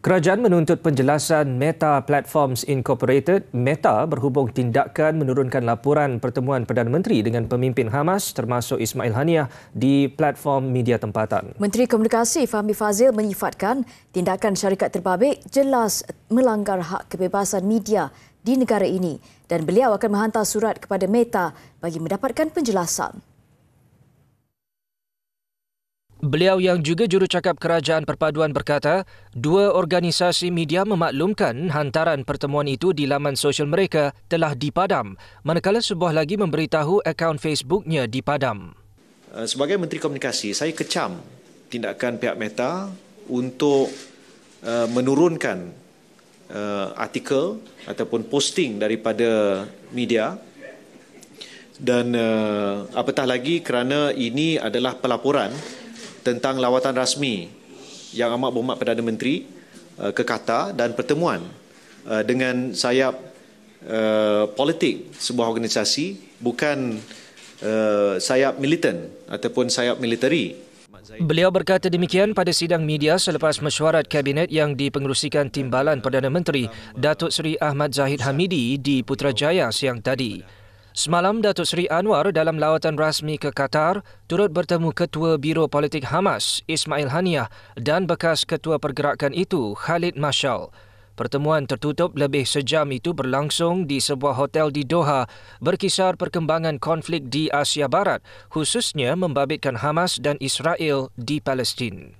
Kerajaan menuntut penjelasan Meta Platforms Incorporated, Meta berhubung tindakan menurunkan laporan pertemuan Perdana Menteri dengan pemimpin Hamas termasuk Ismail Haniah di platform media tempatan. Menteri Komunikasi Fahmi Fazil menyifatkan tindakan syarikat terbabit jelas melanggar hak kebebasan media di negara ini dan beliau akan menghantar surat kepada Meta bagi mendapatkan penjelasan. Beliau yang juga jurucakap Kerajaan Perpaduan berkata, dua organisasi media memaklumkan hantaran pertemuan itu di laman sosial mereka telah dipadam, manakala sebuah lagi memberitahu akaun Facebooknya dipadam. Eh, sebagai Menteri Komunikasi, saya kecam tindakan pihak Meta untuk eh, menurunkan eh, artikel ataupun posting daripada media dan apatah lagi kerana ini adalah pelaporan tentang lawatan rasmi yang amat berhormat Perdana Menteri uh, ke Qatar dan pertemuan eh, dengan sayap eh, politik sebuah organisasi bukan sayap militan ataupun sayap militeri. Beliau berkata demikian pada sidang media selepas mesyuarat kabinet yang dipengerusikan timbalan Perdana Menteri Datuk Seri Ahmad Zahid Hamidi di Putrajaya siang tadi. Semalam, Datuk Seri Anwar dalam lawatan rasmi ke Qatar turut bertemu Ketua Biro Politik Hamas, Ismail Haniah dan bekas Ketua Pergerakan itu, Khalid Mashal. Pertemuan tertutup lebih sejam itu berlangsung di sebuah hotel di Doha berkisar perkembangan konflik di Asia Barat khususnya membabitkan Hamas dan Israel di Palestin.